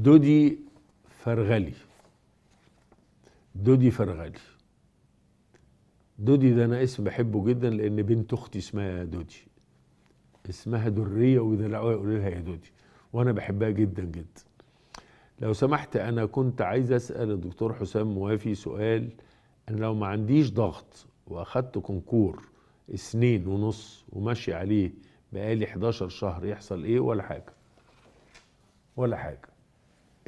دودي فرغلي دودي فرغلي دودي ده انا اسم بحبه جدا لان بنت اختي اسمها دودي اسمها دريه ويدلعوها يقولوا لها يا دودي وانا بحبها جدا جدا لو سمحت انا كنت عايز اسال الدكتور حسام موافي سؤال انا لو ما عنديش ضغط واخدت كونكور سنين ونص وماشي عليه بقالي 11 شهر يحصل ايه ولا حاجه ولا حاجه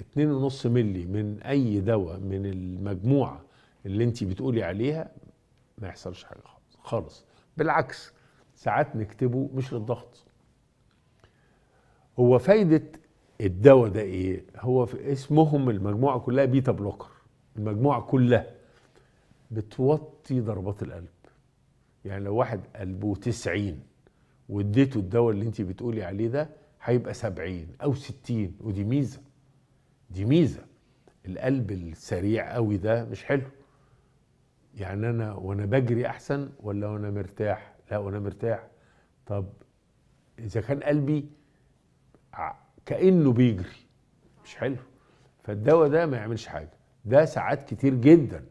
2.5 ملي من اي دواء من المجموعه اللي انت بتقولي عليها ما يحصلش حاجه خالص بالعكس ساعات نكتبه مش للضغط هو فايده الدواء ده ايه هو في اسمهم المجموعه كلها بيتا بلوكر المجموعه كلها بتوطي ضربات القلب يعني لو واحد قلبه 90 واديته الدواء اللي انت بتقولي عليه ده هيبقى 70 او 60 ودي ميزه دي ميزه القلب السريع قوي ده مش حلو يعني انا وانا بجري احسن ولا وانا مرتاح لا وانا مرتاح طب اذا كان قلبي كانه بيجري مش حلو فالدواء ده ما يعملش حاجه ده ساعات كتير جدا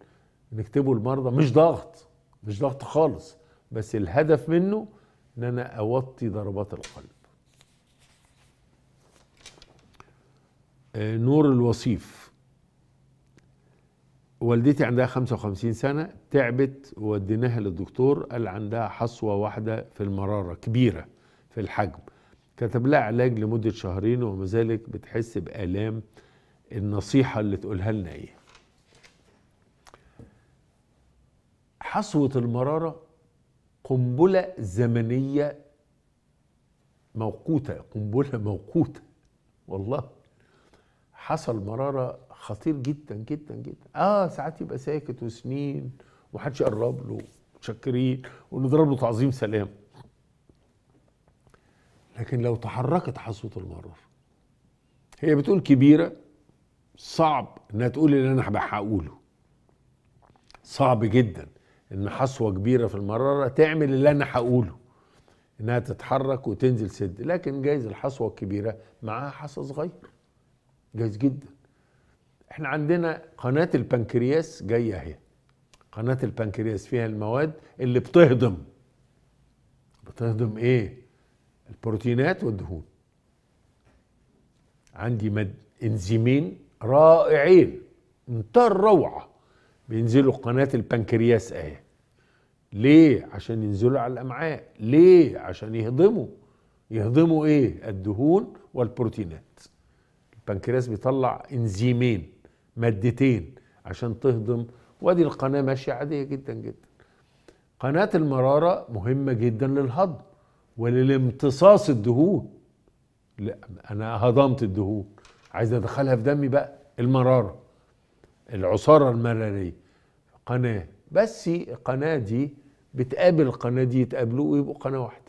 نكتبه المرضى مش ضغط مش ضغط خالص بس الهدف منه ان انا اوطي ضربات القلب نور الوصيف والدتي عندها 55 سنة تعبت وديناها للدكتور قال عندها حصوة واحدة في المرارة كبيرة في الحجم كتب لها علاج لمدة شهرين وما زالت بتحس بآلام النصيحة اللي تقولها لنا ايه حصوة المرارة قنبلة زمنية موقوتة قنبلة موقوتة والله حصل مرارة خطير جدا جدا جدا اه ساعات يبقى ساكت وسنين ومحدش يقرب له متشكرين ونضرب له تعظيم سلام لكن لو تحركت حصوة المرار هي بتقول كبيرة صعب انها تقول اللي انا هقوله صعب جدا ان حصوة كبيرة في المرارة تعمل اللي انا هقوله انها تتحرك وتنزل سد لكن جايز الحصوة الكبيرة معاها حصى صغير جايز جدا احنا عندنا قناة البنكرياس جاية اهي قناة البنكرياس فيها المواد اللي بتهضم بتهضم ايه البروتينات والدهون عندي مد انزيمين رائعين منتهى الروعة بينزلوا قناة البنكرياس اهي ليه عشان ينزلوا على الامعاء ليه عشان يهضموا يهضموا ايه الدهون والبروتينات البنكرياس بيطلع انزيمين مادتين عشان تهضم وادي القناه ماشيه عاديه جدا جدا قناه المراره مهمه جدا للهضم وللامتصاص الدهون لا انا هضمت الدهون عايز ادخلها في دمي بقى المراره العصاره المراريه قناه بس القناه دي بتقابل القناه دي يتقابلوا ويبقوا قناه واحده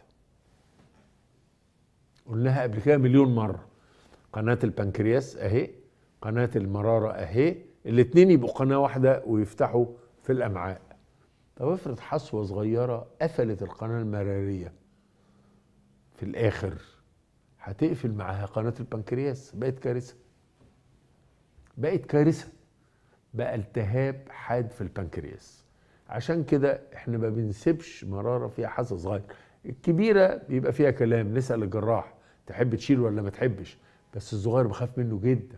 قلناها قبل كده مليون مره قناه البنكرياس اهي قناه المراره اهي الاتنين يبقوا قناه واحده ويفتحوا في الامعاء طب افرض حصوه صغيره قفلت القناه المراريه في الاخر هتقفل معاها قناه البنكرياس بقت كارثه بقت كارثه بقى التهاب حاد في البنكرياس عشان كده احنا ما بنسيبش مراره فيها حصوة صغير الكبيره بيبقى فيها كلام نسال الجراح تحب تشيل ولا ما تحبش بس الصغير بخاف منه جدا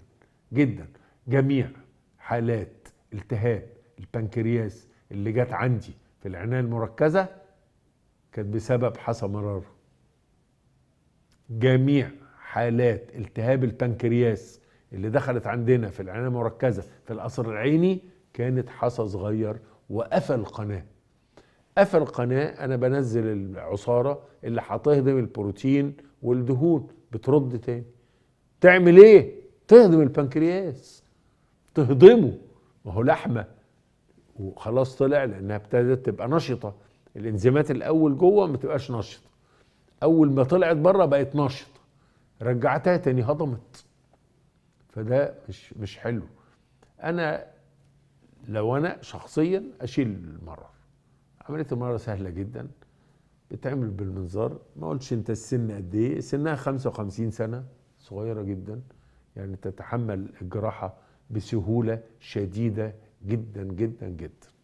جدا جميع حالات التهاب البنكرياس اللي جت عندي في العنايه المركزه كانت بسبب حصى مراره جميع حالات التهاب البنكرياس اللي دخلت عندنا في العنايه المركزه في القصر العيني كانت حصى صغير وقفل قناه قفل قناه انا بنزل العصاره اللي هتهضم البروتين والدهون بترد تاني تعمل ايه تهضم البنكرياس تهضمه ما هو لحمه وخلاص طلع لانها ابتدت تبقى نشطه الانزيمات الاول جوه ما تبقاش نشطه اول ما طلعت بره بقت نشطه رجعتها تاني هضمت فده مش مش حلو انا لو انا شخصيا اشيل المره عمليه المره سهله جدا بتعمل بالمنظار ما قلتش انت السن قد ايه سنها 55 سنه صغيره جدا يعني تتحمل الجراحه بسهوله شديده جدا جدا جدا